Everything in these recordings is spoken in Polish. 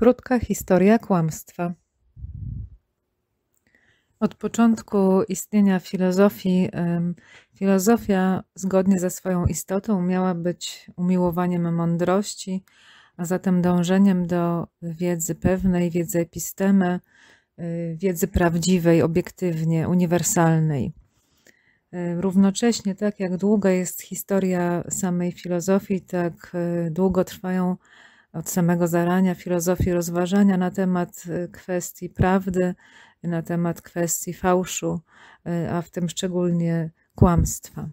Krótka historia kłamstwa. Od początku istnienia filozofii, filozofia zgodnie ze swoją istotą miała być umiłowaniem mądrości, a zatem dążeniem do wiedzy pewnej, wiedzy epistemy, wiedzy prawdziwej, obiektywnie, uniwersalnej. Y, równocześnie, tak jak długa jest historia samej filozofii, tak y, długo trwają od samego zarania filozofii rozważania na temat y, kwestii prawdy, na temat kwestii fałszu, y, a w tym szczególnie kłamstwa.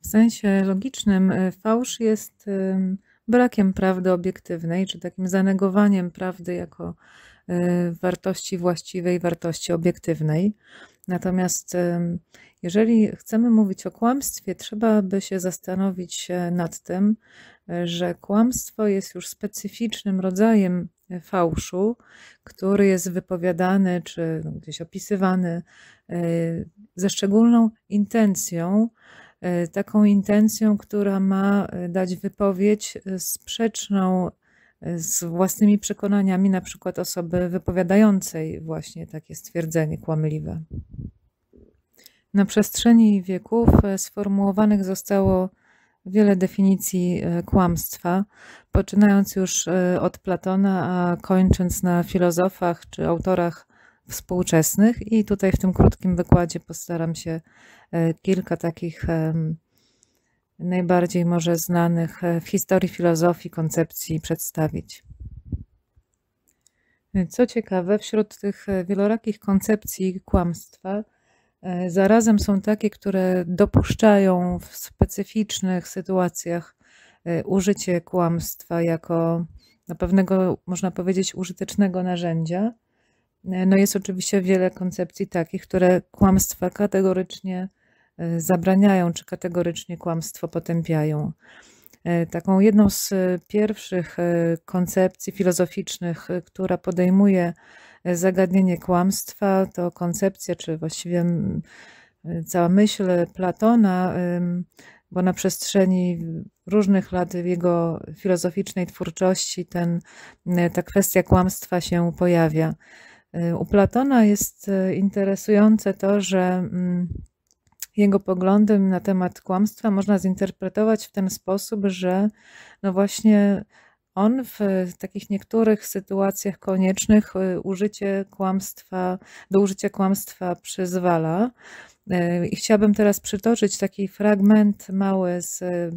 W sensie logicznym y, fałsz jest brakiem prawdy obiektywnej, czy takim zanegowaniem prawdy jako wartości właściwej, wartości obiektywnej. Natomiast jeżeli chcemy mówić o kłamstwie, trzeba by się zastanowić nad tym, e, że kłamstwo jest już specyficznym rodzajem e, fałszu, który jest wypowiadany czy no, gdzieś opisywany e, ze szczególną intencją, taką intencją, która ma dać wypowiedź sprzeczną z własnymi przekonaniami, na przykład osoby wypowiadającej właśnie takie stwierdzenie kłamliwe. Na przestrzeni wieków e, sformułowanych zostało wiele definicji e, kłamstwa, poczynając już e, od Platona, a kończąc na filozofach czy autorach współczesnych. I tutaj w tym krótkim wykładzie postaram się kilka takich najbardziej może znanych e, w historii filozofii koncepcji przedstawić. Co ciekawe, wśród tych e, wielorakich koncepcji kłamstwa, e, zarazem są takie, które dopuszczają w specyficznych sytuacjach użycie kłamstwa jako na no, pewnego, można powiedzieć, użytecznego narzędzia. No jest oczywiście wiele koncepcji takich, które kłamstwa kategorycznie E, zabraniają czy kategorycznie kłamstwo potępiają. E, taką jedną z e, pierwszych koncepcji filozoficznych, która podejmuje zagadnienie kłamstwa, to koncepcja, czy właściwie cała myśl Platona, bo na przestrzeni różnych lat jego filozoficznej twórczości ten, ta kwestia kłamstwa się pojawia. U Platona jest interesujące to, że jego poglądy na temat kłamstwa można zinterpretować w ten sposób, że no właśnie on w takich niektórych sytuacjach koniecznych y, użycie kłamstwa, do użycia kłamstwa przyzwala, E, I chciałabym teraz przytoczyć taki fragment mały z e,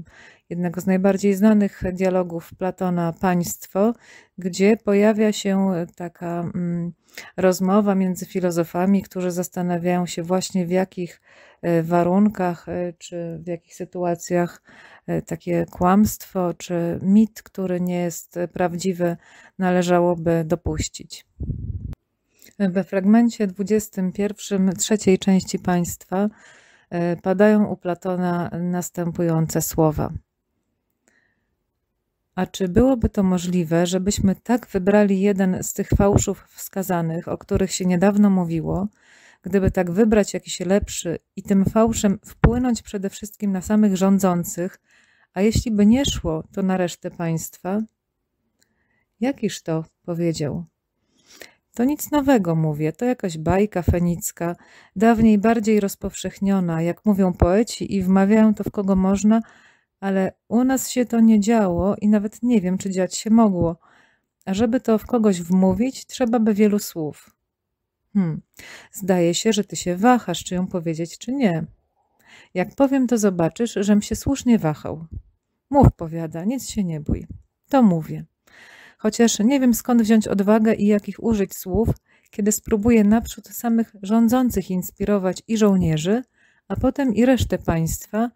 jednego z najbardziej znanych dialogów Platona Państwo, gdzie pojawia się e, taka mm, rozmowa między filozofami, którzy zastanawiają się właśnie w jakich warunkach czy w jakich sytuacjach takie kłamstwo czy mit, który nie jest prawdziwy, należałoby dopuścić. We fragmencie 21 trzeciej części państwa e, padają u Platona następujące słowa. A czy byłoby to możliwe, żebyśmy tak wybrali jeden z tych fałszów wskazanych, o których się niedawno mówiło, gdyby tak wybrać jakiś lepszy i tym fałszem wpłynąć przede wszystkim na samych rządzących, a jeśli by nie szło, to na resztę państwa? Jakiż to, powiedział, to nic nowego mówię, to jakaś bajka fenicka, dawniej bardziej rozpowszechniona, jak mówią poeci i wmawiają to w kogo można, ale u nas się to nie działo i nawet nie wiem, czy dziać się mogło. A żeby to w kogoś wmówić, trzeba by wielu słów. Hmm, zdaje się, że ty się wahasz, czy ją powiedzieć, czy nie. Jak powiem, to zobaczysz, żem się słusznie wahał. Mów, powiada, nic się nie bój. To mówię chociaż nie wiem skąd wziąć odwagę i jakich użyć słów, kiedy spróbuję naprzód samych rządzących inspirować i żołnierzy, a potem i resztę państwa,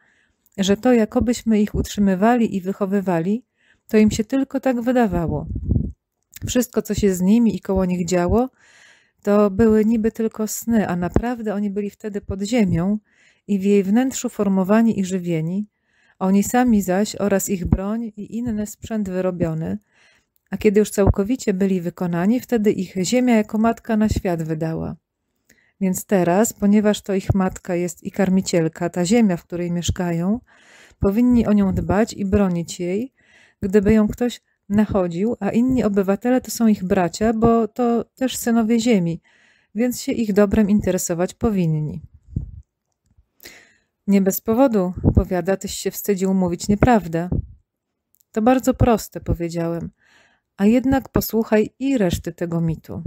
że to jakobyśmy ich utrzymywali i wychowywali, to im się tylko tak wydawało. Wszystko, co się z nimi i koło nich działo, to były niby tylko sny, a naprawdę oni byli wtedy pod ziemią i w jej wnętrzu formowani i żywieni, oni sami zaś oraz ich broń i inny sprzęt wyrobiony, a kiedy już całkowicie byli wykonani, wtedy ich ziemia jako matka na świat wydała. Więc teraz, ponieważ to ich matka jest i karmicielka, ta ziemia, w której mieszkają, powinni o nią dbać i bronić jej, gdyby ją ktoś nachodził, a inni obywatele to są ich bracia, bo to też synowie ziemi, więc się ich dobrem interesować powinni. Nie bez powodu, powiada, tyś się wstydził mówić nieprawdę. To bardzo proste, powiedziałem a jednak posłuchaj i reszty tego mitu.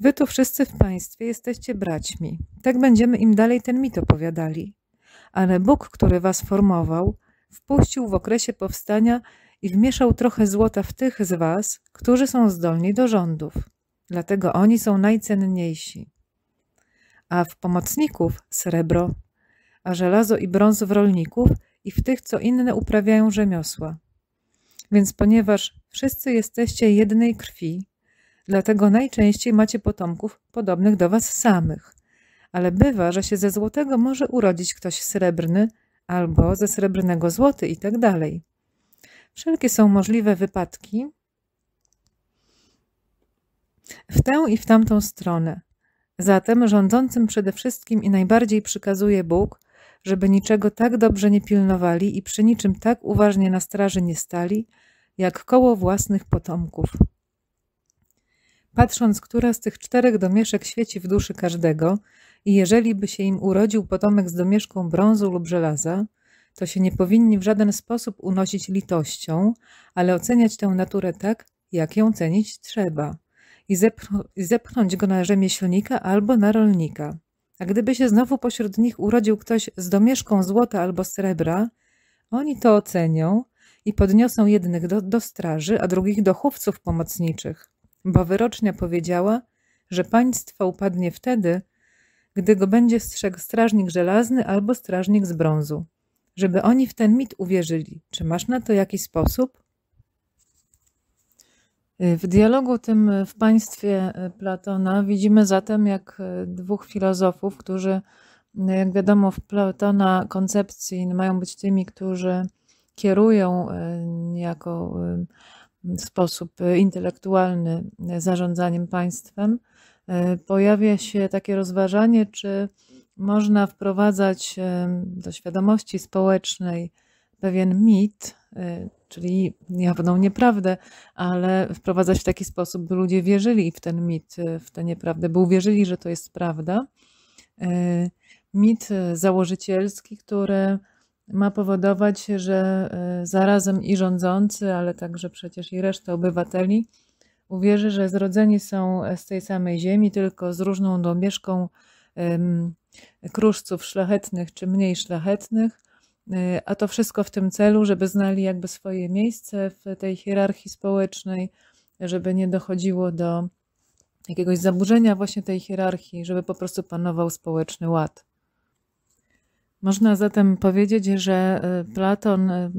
Wy tu wszyscy w państwie jesteście braćmi. Tak będziemy im dalej ten mit opowiadali. Ale Bóg, który was formował, wpuścił w okresie powstania i wmieszał trochę złota w tych z was, którzy są zdolni do rządów. Dlatego oni są najcenniejsi. A w pomocników srebro, a żelazo i brąz w rolników i w tych, co inne uprawiają rzemiosła. Więc ponieważ wszyscy jesteście jednej krwi, dlatego najczęściej macie potomków podobnych do was samych. Ale bywa, że się ze złotego może urodzić ktoś srebrny, albo ze srebrnego złoty i tak dalej. Wszelkie są możliwe wypadki w tę i w tamtą stronę. Zatem rządzącym przede wszystkim i najbardziej przykazuje Bóg, żeby niczego tak dobrze nie pilnowali i przy niczym tak uważnie na straży nie stali, jak koło własnych potomków. Patrząc, która z tych czterech domieszek świeci w duszy każdego, i jeżeli by się im urodził potomek z domieszką brązu lub żelaza, to się nie powinni w żaden sposób unosić litością, ale oceniać tę naturę tak, jak ją cenić trzeba, i, i zepchnąć go na rzemieślnika albo na rolnika. A gdyby się znowu pośród nich urodził ktoś z domieszką złota albo srebra, oni to ocenią i podniosą jednych do, do straży, a drugich do chówców pomocniczych, bo wyrocznia powiedziała, że państwo upadnie wtedy, gdy go będzie strzegł strażnik żelazny albo strażnik z brązu. Żeby oni w ten mit uwierzyli. Czy masz na to jakiś sposób? Y, w dialogu tym y, w państwie y, Platona widzimy zatem, jak dwóch filozofów, którzy, jak wiadomo, w Platona koncepcji mają być tymi, którzy kierują jako w sposób intelektualny zarządzaniem państwem, pojawia się takie rozważanie, czy można wprowadzać do świadomości społecznej pewien mit, czyli jawną nieprawdę, ale wprowadzać w taki sposób, by ludzie wierzyli w ten mit, y, w tę nieprawdę, by uwierzyli, że to jest prawda. Y, mit założycielski, który ma powodować, że y, zarazem i rządzący, ale także przecież i reszta obywateli uwierzy, że zrodzeni są z tej samej ziemi, tylko z różną domieszką kruszców szlachetnych czy mniej szlachetnych, Y, a to wszystko w tym celu, żeby znali jakby swoje miejsce w tej hierarchii społecznej, żeby nie dochodziło do jakiegoś zaburzenia właśnie tej hierarchii, żeby po prostu panował społeczny ład. Można zatem powiedzieć, że y, Platon y,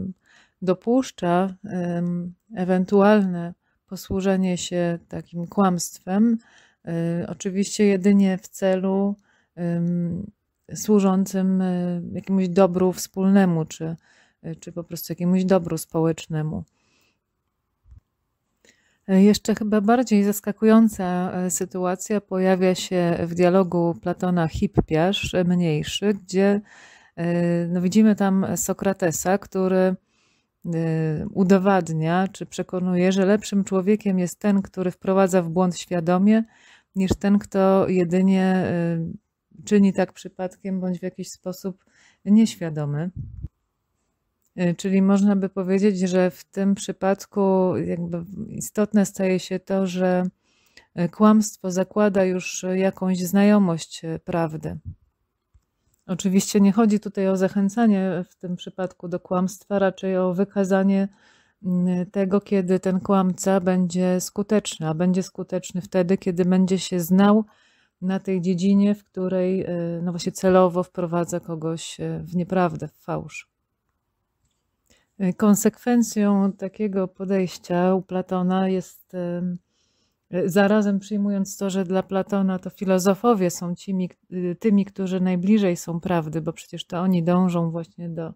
dopuszcza ewentualne posłużenie się takim kłamstwem, oczywiście jedynie w celu służącym e, jakiemuś dobru wspólnemu, czy, e, czy po prostu jakiemuś dobru społecznemu. E, jeszcze chyba bardziej zaskakująca sytuacja pojawia się w dialogu Platona Hippiasz mniejszy, gdzie no widzimy tam Sokratesa, który udowadnia czy przekonuje, że lepszym człowiekiem jest ten, który wprowadza w błąd świadomie, niż ten, kto jedynie czyni tak przypadkiem bądź w jakiś sposób nieświadomy. Y, czyli można by powiedzieć, że w tym przypadku jakby istotne staje się to, że y, kłamstwo zakłada już jakąś znajomość y, prawdy. Oczywiście nie chodzi tutaj o zachęcanie w tym przypadku do kłamstwa, raczej o wykazanie mm, tego, kiedy ten kłamca będzie skuteczny, a będzie skuteczny wtedy, kiedy będzie się znał na tej dziedzinie, w której y, no właśnie celowo wprowadza kogoś y, w nieprawdę, w fałsz. Y, konsekwencją takiego podejścia u Platona jest zarazem przyjmując to, że dla Platona to filozofowie są tymi, tymi, którzy najbliżej są prawdy, bo przecież to oni dążą właśnie do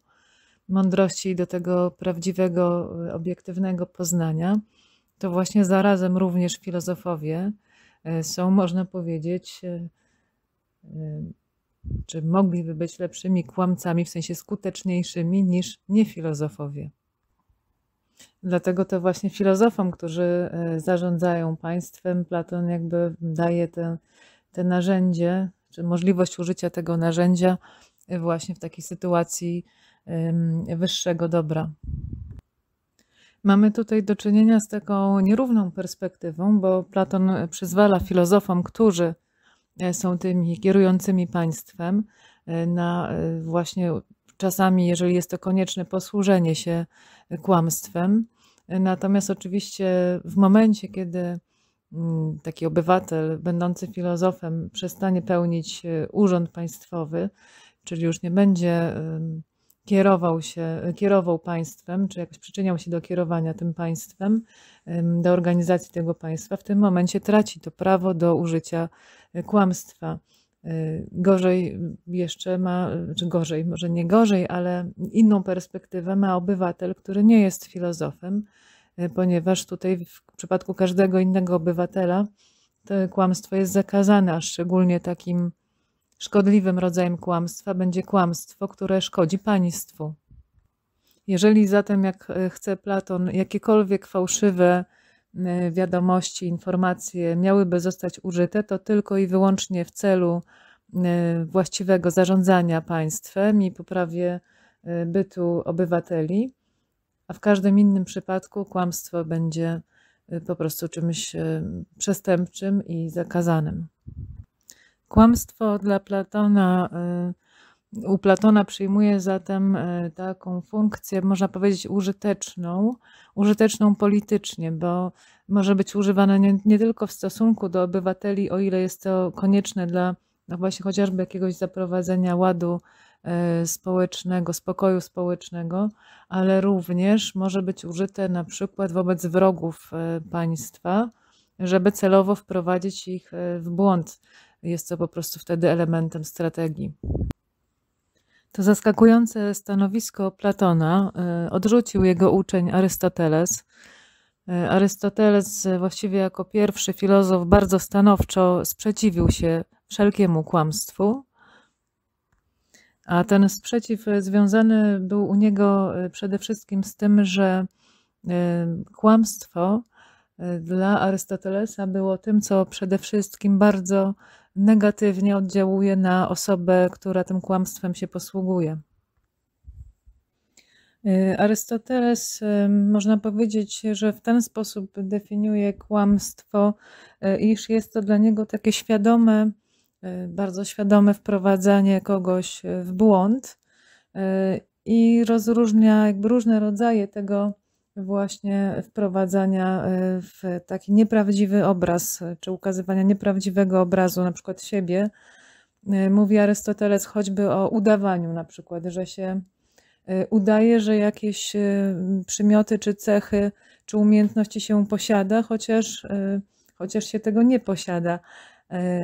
mądrości i do tego prawdziwego, obiektywnego poznania, to właśnie zarazem również filozofowie E, są, można powiedzieć, e, e, czy mogliby być lepszymi kłamcami, w sensie skuteczniejszymi niż niefilozofowie. Dlatego to właśnie filozofom, którzy zarządzają państwem, Platon jakby daje te, te narzędzie, czy możliwość użycia tego narzędzia właśnie w takiej sytuacji wyższego dobra. Mamy tutaj do czynienia z taką nierówną perspektywą, bo Platon przyzwala filozofom, którzy e, są tymi kierującymi państwem, e, na e, właśnie czasami, jeżeli jest to konieczne, posłużenie się kłamstwem. Natomiast oczywiście w momencie, kiedy mm, taki obywatel będący filozofem przestanie pełnić urząd państwowy, czyli już nie będzie kierował się, kierował państwem, czy jakoś przyczyniał się do kierowania tym państwem, do organizacji tego państwa, w tym momencie traci to prawo do użycia e, kłamstwa. E, gorzej jeszcze ma, czy gorzej, może nie gorzej, ale inną perspektywę ma obywatel, który nie jest filozofem, e, ponieważ tutaj w przypadku każdego innego obywatela to kłamstwo jest zakazane, a szczególnie takim Szkodliwym rodzajem kłamstwa będzie kłamstwo, które szkodzi państwu. Jeżeli zatem, jak e, chce Platon, jakiekolwiek fałszywe e, wiadomości, informacje miałyby zostać użyte, to tylko i wyłącznie w celu e, właściwego zarządzania państwem i poprawie bytu obywateli, a w każdym innym przypadku kłamstwo będzie po prostu czymś przestępczym i zakazanym. Kłamstwo dla Platona, y, u Platona przyjmuje zatem y, taką funkcję, można powiedzieć, użyteczną, użyteczną politycznie, bo może być używane nie, nie tylko w stosunku do obywateli, o ile jest to konieczne dla no właśnie chociażby jakiegoś zaprowadzenia ładu y, społecznego, spokoju społecznego, ale również może być użyte na przykład wobec wrogów państwa, żeby celowo wprowadzić ich w błąd. Jest to po prostu wtedy elementem strategii. To zaskakujące stanowisko Platona e, odrzucił jego uczeń Arystoteles. E, Arystoteles, e, właściwie jako pierwszy filozof, bardzo stanowczo sprzeciwił się wszelkiemu kłamstwu, a ten sprzeciw związany był u niego przede wszystkim z tym, że kłamstwo dla Arystotelesa było tym, co przede wszystkim bardzo negatywnie oddziałuje na osobę, która tym kłamstwem się posługuje. Y, Arystoteles, y, można powiedzieć, że w ten sposób definiuje kłamstwo, y, iż jest to dla niego takie świadome, bardzo świadome wprowadzanie kogoś w błąd i rozróżnia jakby różne rodzaje tego właśnie wprowadzania y, w taki nieprawdziwy obraz, czy ukazywania nieprawdziwego obrazu, na przykład siebie. Y, mówi Arystoteles choćby o udawaniu, na przykład, że się y, udaje, że jakieś przymioty, czy cechy, czy umiejętności się posiada, chociaż, chociaż się tego nie posiada.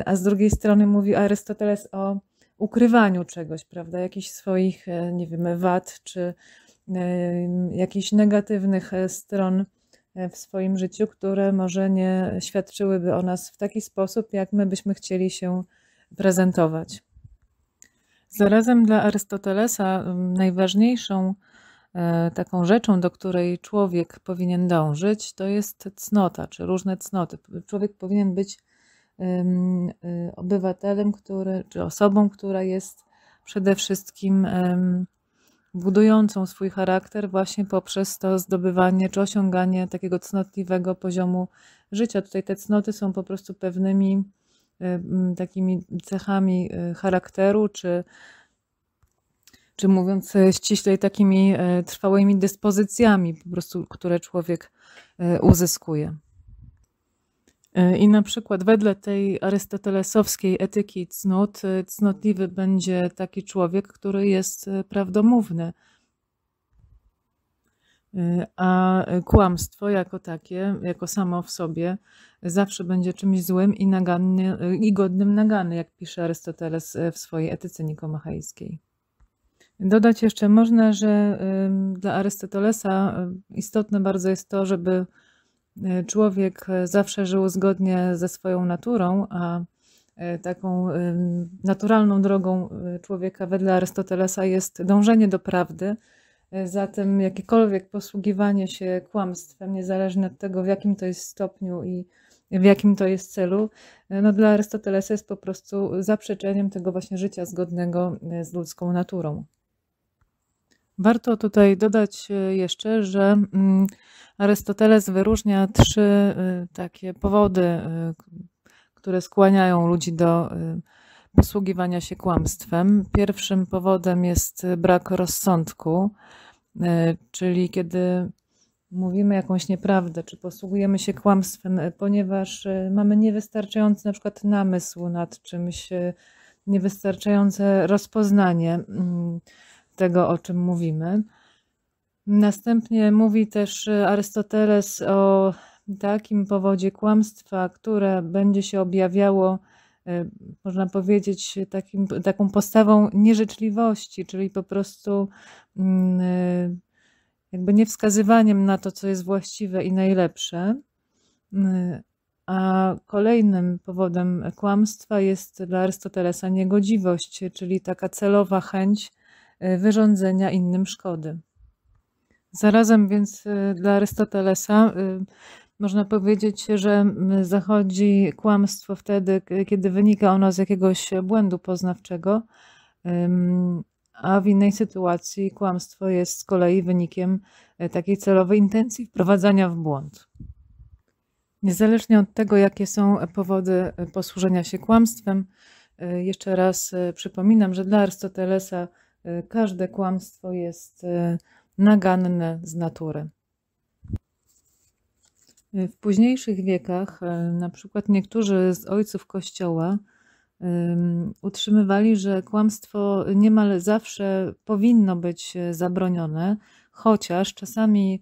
A z drugiej strony mówi Arystoteles o ukrywaniu czegoś, prawda, jakichś swoich, nie wiem, wad, czy, jakichś negatywnych e, stron e, w swoim życiu, które może nie świadczyłyby o nas w taki sposób, jak my byśmy chcieli się prezentować. Zarazem dla Arystotelesa najważniejszą e, taką rzeczą, do której człowiek powinien dążyć, to jest cnota, czy różne cnoty. Człowiek powinien być obywatelem, który, czy osobą, która jest przede wszystkim budującą swój charakter właśnie poprzez to zdobywanie czy osiąganie takiego cnotliwego poziomu życia. Tutaj te cnoty są po prostu pewnymi y, takimi cechami y, charakteru, czy, czy mówiąc y, ściślej, takimi trwałymi dyspozycjami, po prostu, które człowiek uzyskuje. E, I na przykład wedle tej arystotelesowskiej etyki cnót, e, cnotliwy będzie taki człowiek, który jest e, prawdomówny. A kłamstwo jako takie, jako samo w sobie, zawsze będzie czymś złym i, naganny, i godnym nagany, jak pisze Arystoteles w swojej etyce nikomachejskiej. Dodać jeszcze można, że dla Arystotelesa istotne bardzo jest to, żeby E, człowiek e, zawsze żył zgodnie ze swoją naturą, a e, taką naturalną drogą człowieka wedle Arystotelesa jest dążenie do prawdy. Zatem jakiekolwiek posługiwanie się kłamstwem, niezależnie od tego, w jakim to jest stopniu i w jakim to jest celu, no dla Arystotelesa jest po prostu zaprzeczeniem tego właśnie życia zgodnego z ludzką naturą. Warto tutaj dodać e, jeszcze, że mm, Arystoteles wyróżnia trzy e, takie powody, e, które skłaniają ludzi do posługiwania się kłamstwem. Pierwszym powodem jest brak rozsądku, czyli kiedy mówimy jakąś nieprawdę, czy posługujemy się kłamstwem, ponieważ mamy niewystarczający na przykład namysł nad czymś, niewystarczające rozpoznanie. Mm, tego, o czym mówimy. Następnie mówi też Arystoteles o takim powodzie kłamstwa, które będzie się objawiało, e, można powiedzieć, takim, taką postawą nieżyczliwości, czyli po prostu mm, e, jakby niewskazywaniem na to, co jest właściwe i najlepsze. E, a kolejnym powodem kłamstwa jest dla Arystotelesa niegodziwość, czyli taka celowa chęć E, wyrządzenia innym szkody. Zarazem więc e, dla Arystotelesa e, można powiedzieć, że zachodzi kłamstwo wtedy, kiedy wynika ono z jakiegoś błędu poznawczego, a w innej sytuacji kłamstwo jest z kolei wynikiem takiej celowej intencji wprowadzania w błąd. Niezależnie od tego, jakie są powody posłużenia się kłamstwem, jeszcze raz przypominam, że dla Arystotelesa E, każde kłamstwo jest e, naganne z natury. E, w późniejszych wiekach, na przykład niektórzy z ojców Kościoła utrzymywali, że kłamstwo niemal zawsze powinno być zabronione, chociaż czasami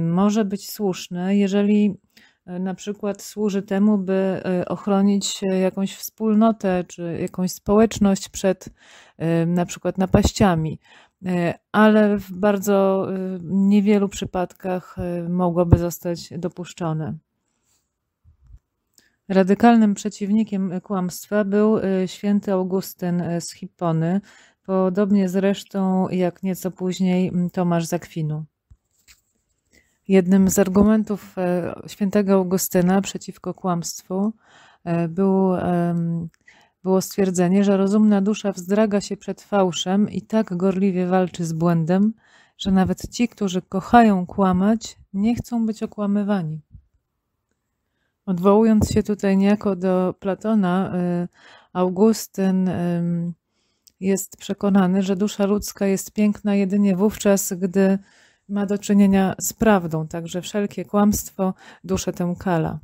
może być słuszne, jeżeli E, na przykład służy temu, by e, ochronić e, jakąś wspólnotę czy jakąś społeczność przed na przykład napaściami. Ale w bardzo niewielu przypadkach mogłoby zostać dopuszczone. Radykalnym przeciwnikiem kłamstwa był święty Augustyn z Hippony, podobnie zresztą jak nieco później Tomasz Zakwinu. Jednym z argumentów e, świętego Augustyna przeciwko kłamstwu e, był, było stwierdzenie, że rozumna dusza wzdraga się przed fałszem i tak gorliwie walczy z błędem, że nawet ci, którzy kochają kłamać, nie chcą być okłamywani. Odwołując się tutaj niejako do Platona, e, Augustyn jest przekonany, że dusza ludzka jest piękna jedynie wówczas, gdy ma do czynienia z prawdą, także wszelkie kłamstwo duszę tę kala.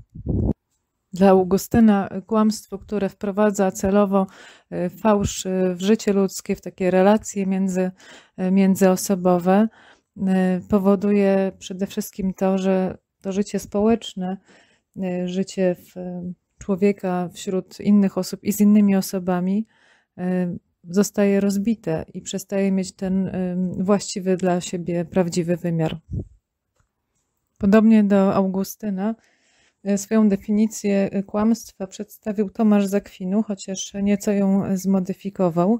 Dla Augustyna kłamstwo, które wprowadza celowo e, fałsz e, w życie ludzkie, w takie relacje między, e, międzyosobowe, powoduje przede wszystkim to, że to życie społeczne, życie człowieka wśród innych osób i z innymi osobami zostaje rozbite i przestaje mieć ten właściwy dla siebie prawdziwy wymiar. Podobnie do Augustyna, e, swoją definicję e, kłamstwa przedstawił Tomasz Zakwinu, chociaż nieco ją zmodyfikował,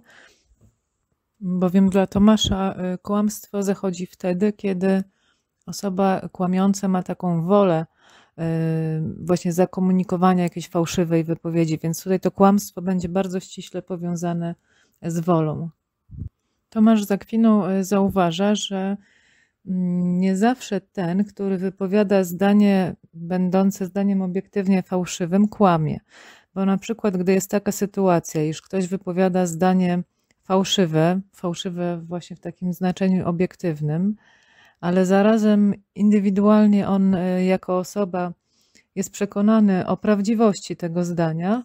bowiem dla Tomasza e, kłamstwo zachodzi wtedy, kiedy osoba kłamiąca ma taką wolę właśnie zakomunikowania jakiejś fałszywej wypowiedzi, więc tutaj to kłamstwo będzie bardzo ściśle powiązane z z wolą. Tomasz Zakwinu e, zauważa, że mm, nie zawsze ten, który wypowiada zdanie będące zdaniem obiektywnie fałszywym, kłamie. Bo na przykład, gdy jest taka sytuacja, iż ktoś wypowiada zdanie fałszywe, fałszywe właśnie w takim znaczeniu obiektywnym, ale zarazem indywidualnie on e, jako osoba jest przekonany o prawdziwości tego zdania,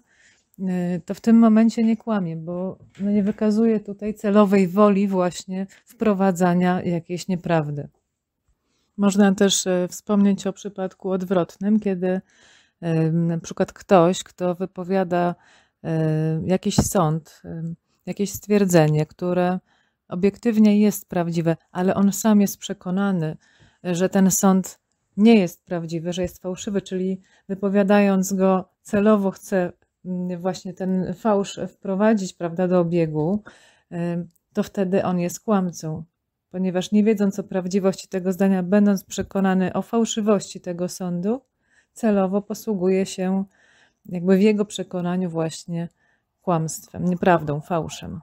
Y, to w tym momencie nie kłamie, bo no, nie wykazuje tutaj celowej woli właśnie wprowadzania jakiejś nieprawdy. Można też y, wspomnieć o przypadku odwrotnym, kiedy na przykład ktoś, kto wypowiada y, jakiś sąd, jakieś stwierdzenie, które obiektywnie jest prawdziwe, ale on sam jest przekonany, że ten sąd nie jest prawdziwy, że jest fałszywy, czyli wypowiadając go celowo chce Y, właśnie ten fałsz wprowadzić, prawda, do obiegu, y, to wtedy on jest kłamcą, ponieważ nie wiedząc o prawdziwości tego zdania, będąc przekonany o fałszywości tego sądu, celowo posługuje się jakby w jego przekonaniu właśnie kłamstwem, nieprawdą, fałszem.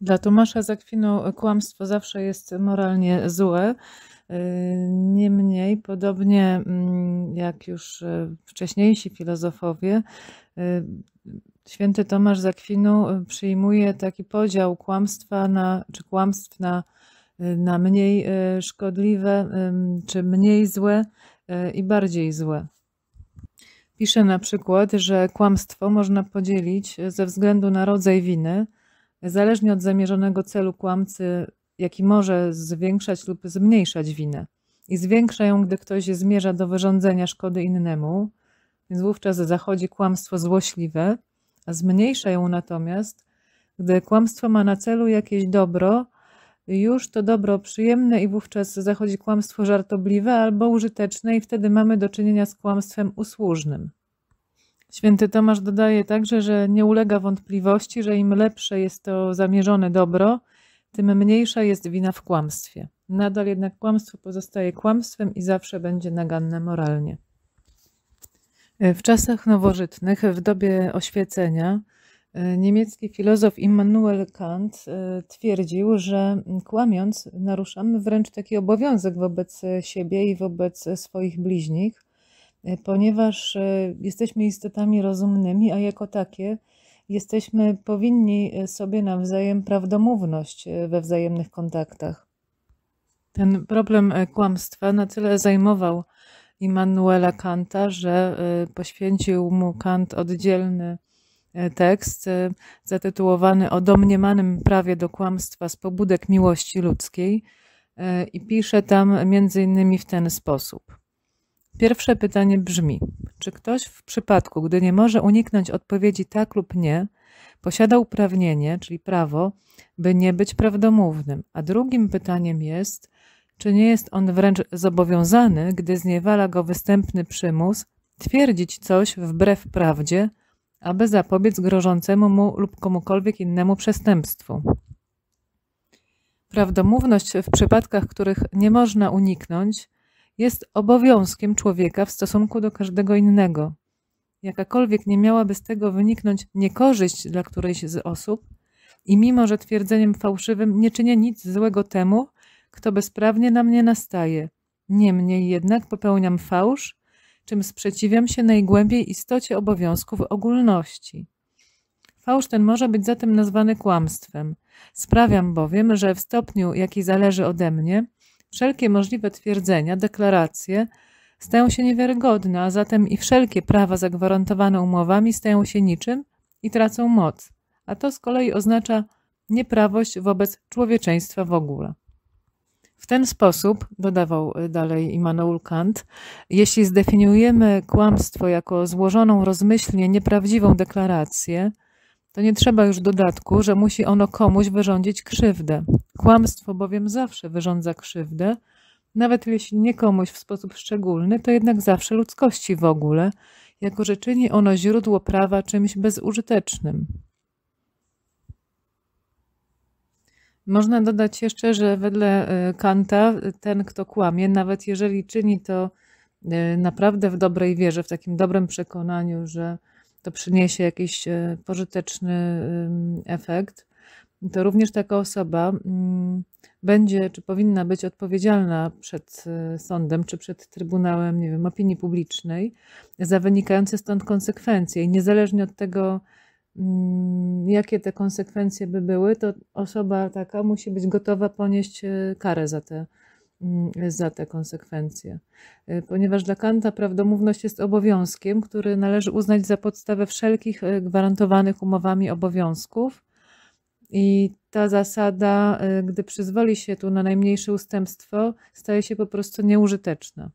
Dla Tomasza Zakwinu kłamstwo zawsze jest moralnie złe. Y, niemniej, podobnie mm, jak już y, wcześniejsi filozofowie, y, święty Tomasz Zakwinu przyjmuje taki podział kłamstwa na, czy kłamstw na, na mniej szkodliwe, czy mniej złe i bardziej złe. Pisze na przykład, że kłamstwo można podzielić ze względu na rodzaj winy – Zależnie od zamierzonego celu kłamcy, jaki może zwiększać lub zmniejszać winę. I zwiększa ją, gdy ktoś zmierza do wyrządzenia szkody innemu, więc wówczas zachodzi kłamstwo złośliwe, a zmniejsza ją natomiast, gdy kłamstwo ma na celu jakieś dobro, już to dobro przyjemne i wówczas zachodzi kłamstwo żartobliwe albo użyteczne i wtedy mamy do czynienia z kłamstwem usłużnym. Święty Tomasz dodaje także, że nie ulega wątpliwości, że im lepsze jest to zamierzone dobro, tym mniejsza jest wina w kłamstwie. Nadal jednak kłamstwo pozostaje kłamstwem i zawsze będzie naganne moralnie. W czasach nowożytnych, w dobie oświecenia, niemiecki filozof Immanuel Kant e, twierdził, że kłamiąc naruszamy wręcz taki obowiązek wobec siebie i wobec swoich bliźnich, E, ponieważ e, jesteśmy istotami rozumnymi, a jako takie jesteśmy powinni e, sobie nawzajem prawdomówność we wzajemnych kontaktach. Ten problem kłamstwa na tyle zajmował Immanuela Kanta, że poświęcił mu Kant oddzielny tekst zatytułowany O domniemanym prawie do kłamstwa z pobudek miłości ludzkiej i pisze tam między innymi w ten sposób. Pierwsze pytanie brzmi: czy ktoś w przypadku, gdy nie może uniknąć odpowiedzi tak lub nie, posiada uprawnienie, czyli prawo, by nie być prawdomównym? A drugim pytaniem jest, czy nie jest on wręcz zobowiązany, gdy zniewala go występny przymus, twierdzić coś wbrew prawdzie, aby zapobiec grożącemu mu lub komukolwiek innemu przestępstwu? Prawdomówność w przypadkach, których nie można uniknąć, jest obowiązkiem człowieka w stosunku do każdego innego. Jakakolwiek nie miałaby z tego wyniknąć niekorzyść dla którejś z osób, i mimo że twierdzeniem fałszywym nie czynię nic złego temu, kto bezprawnie na mnie nastaje. Niemniej jednak popełniam fałsz, czym sprzeciwiam się najgłębiej istocie obowiązków ogólności. Fałsz ten może być zatem nazwany kłamstwem. Sprawiam bowiem, że w stopniu, jaki zależy ode mnie, wszelkie możliwe twierdzenia, deklaracje stają się niewiarygodne, a zatem i wszelkie prawa zagwarantowane umowami stają się niczym i tracą moc, a to z kolei oznacza nieprawość wobec człowieczeństwa w ogóle. W ten sposób, dodawał y, dalej Immanuel Kant, jeśli zdefiniujemy kłamstwo jako złożoną rozmyślnie nieprawdziwą deklarację, to nie trzeba już dodatku, że musi ono komuś wyrządzić krzywdę. Kłamstwo bowiem zawsze wyrządza krzywdę, nawet jeśli nie komuś w sposób szczególny, to jednak zawsze ludzkości w ogóle, jako że czyni ono źródło prawa czymś bezużytecznym. Można dodać jeszcze, że wedle e, Kanta e, ten, kto kłamie, nawet jeżeli czyni to e, naprawdę w dobrej wierze, w takim dobrym przekonaniu, że to przyniesie jakiś e, pożyteczny efekt, to również taka osoba mm, będzie czy powinna być odpowiedzialna przed e, sądem czy przed Trybunałem nie wiem, Opinii Publicznej za wynikające stąd konsekwencje. I niezależnie od tego, mm, jakie te konsekwencje by były, to osoba taka musi być gotowa ponieść e, karę za te konsekwencje Mm, za te konsekwencje. Y, ponieważ dla Kanta prawdomówność jest obowiązkiem, który należy uznać za podstawę wszelkich y, gwarantowanych umowami obowiązków. I ta zasada, y, gdy przyzwoli się tu na najmniejsze ustępstwo, staje się po prostu nieużyteczna.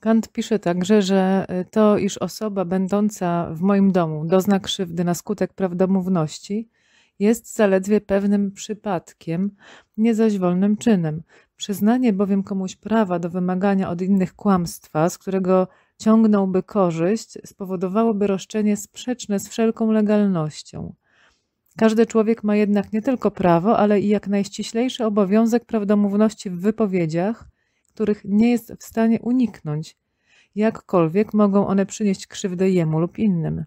Kant pisze także, że to, iż osoba będąca w moim domu dozna krzywdy na skutek prawdomówności, jest zaledwie pewnym przypadkiem, nie zaś wolnym czynem. Przyznanie bowiem komuś prawa do wymagania od innych kłamstwa, z którego ciągnąłby korzyść, spowodowałoby roszczenie sprzeczne z wszelką legalnością. Każdy człowiek ma jednak nie tylko prawo, ale i jak najściślejszy obowiązek prawdomówności w wypowiedziach, których nie jest w stanie uniknąć, jakkolwiek mogą one przynieść krzywdę jemu lub innym.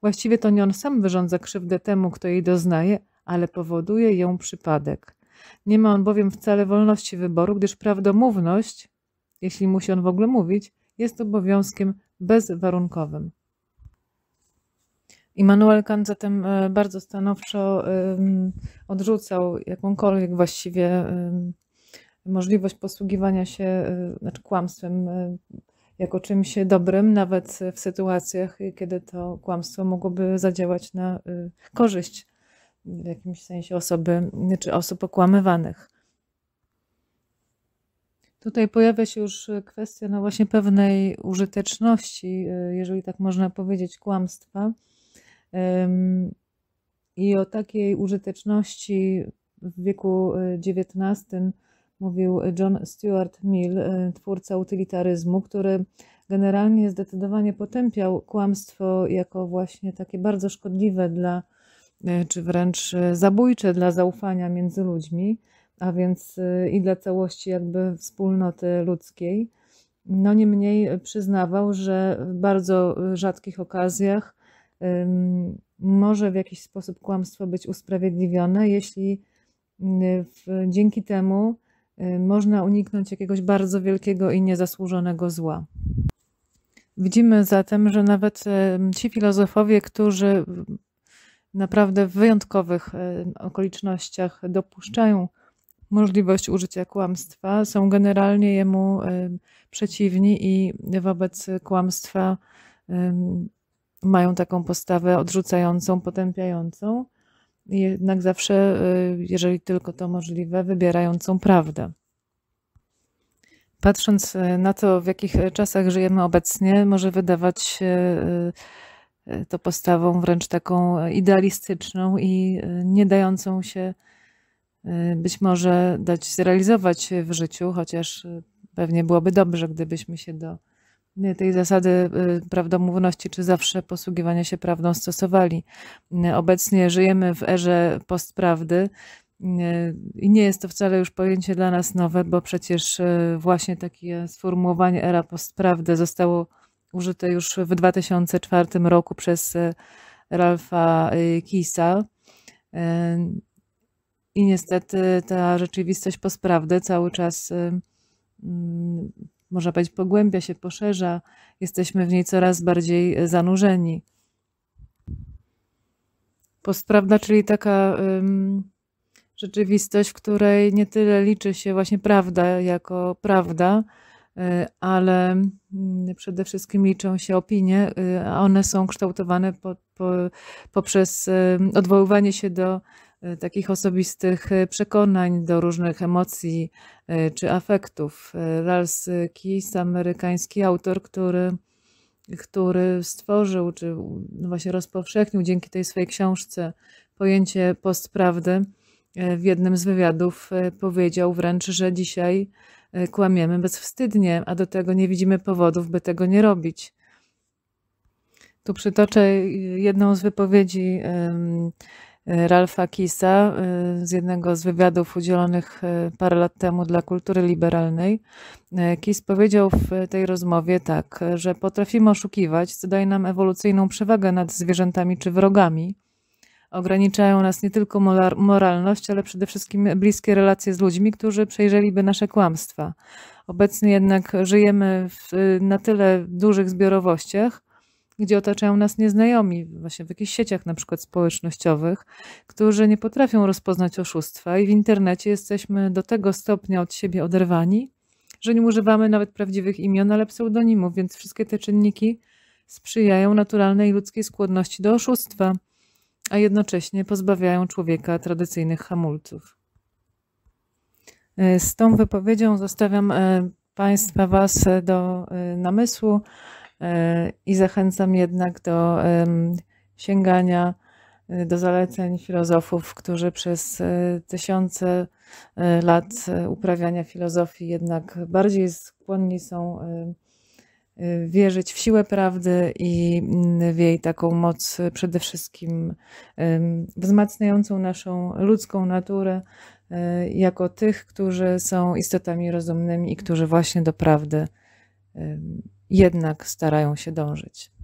Właściwie to nie on sam wyrządza krzywdę temu, kto jej doznaje, ale powoduje ją przypadek. Nie ma on bowiem wcale wolności wyboru, gdyż prawdomówność, jeśli musi on w ogóle mówić, jest obowiązkiem bezwarunkowym. Immanuel Kant zatem e, bardzo stanowczo odrzucał jakąkolwiek właściwie możliwość posługiwania się, e, znaczy kłamstwem e, jako czymś dobrym, nawet w sytuacjach, kiedy to kłamstwo mogłoby zadziałać na y, korzyść w jakimś sensie osoby czy osób okłamywanych. Tutaj pojawia się już kwestia no właśnie pewnej użyteczności, y, jeżeli tak można powiedzieć, kłamstwa. I o takiej użyteczności w wieku XIX y, mówił John Stuart Mill, e, twórca utylitaryzmu, który generalnie zdecydowanie potępiał kłamstwo jako właśnie takie bardzo szkodliwe dla, e, czy wręcz e, zabójcze dla zaufania między ludźmi, a więc i dla całości jakby wspólnoty ludzkiej. No niemniej przyznawał, że w bardzo rzadkich okazjach może w jakiś sposób kłamstwo być usprawiedliwione, jeśli w, dzięki temu Y, można uniknąć jakiegoś bardzo wielkiego i niezasłużonego zła. Widzimy zatem, że nawet y, ci filozofowie, którzy naprawdę w wyjątkowych y, okolicznościach dopuszczają możliwość użycia kłamstwa, są generalnie jemu przeciwni i wobec kłamstwa mają taką postawę odrzucającą, potępiającą jednak zawsze, y, jeżeli tylko to możliwe, wybierającą prawdę. Patrząc y, na to, w jakich czasach żyjemy obecnie, może wydawać się y, to postawą wręcz taką idealistyczną i nie dającą się być może dać zrealizować w życiu, chociaż pewnie byłoby dobrze, gdybyśmy się do Y, tej zasady y, prawdomówności, czy zawsze posługiwania się prawdą stosowali. Y, obecnie żyjemy w erze postprawdy i nie jest to wcale już pojęcie dla nas nowe, bo przecież właśnie takie sformułowanie era postprawdy zostało użyte już w 2004 roku przez Ralfa Kisa. I niestety ta rzeczywistość postprawdy cały czas mm, można powiedzieć, pogłębia się, poszerza, jesteśmy w niej coraz bardziej e, zanurzeni. Postprawda, czyli taka rzeczywistość, w której nie tyle liczy się właśnie prawda jako prawda, e, ale mm, przede wszystkim liczą się opinie, e, a one są kształtowane po, po, poprzez odwoływanie się do E, takich osobistych e, przekonań, do różnych emocji e, czy afektów. Lars Keys, amerykański autor, który, który stworzył, czy no właśnie rozpowszechnił dzięki tej swojej książce pojęcie postprawdy, w jednym z wywiadów powiedział wręcz, że dzisiaj kłamiemy bezwstydnie, a do tego nie widzimy powodów, by tego nie robić. Tu przytoczę jedną z wypowiedzi Ralfa Kisa y, z jednego z wywiadów udzielonych y, parę lat temu dla kultury liberalnej. Y, Kis powiedział w tej rozmowie tak, że potrafimy oszukiwać, co daje nam ewolucyjną przewagę nad zwierzętami czy wrogami. Ograniczają nas nie tylko moralność, ale przede wszystkim bliskie relacje z ludźmi, którzy przejrzeliby nasze kłamstwa. Obecnie jednak żyjemy w, na tyle dużych zbiorowościach, gdzie otaczają nas nieznajomi, właśnie w jakichś sieciach na przykład społecznościowych, którzy nie potrafią rozpoznać oszustwa i w internecie jesteśmy do tego stopnia od siebie oderwani, że nie używamy nawet prawdziwych imion, ale pseudonimów, więc wszystkie te czynniki sprzyjają naturalnej ludzkiej skłonności do oszustwa, a jednocześnie pozbawiają człowieka tradycyjnych hamulców. Z tą wypowiedzią zostawiam e, Państwa Was e, do e, namysłu, E, I zachęcam jednak do sięgania e, do zaleceń filozofów, którzy przez e, tysiące lat uprawiania filozofii jednak bardziej skłonni są wierzyć w siłę prawdy i mm, w jej taką moc przede wszystkim wzmacniającą naszą ludzką naturę jako tych, którzy są istotami rozumnymi i którzy właśnie do prawdy jednak starają się dążyć.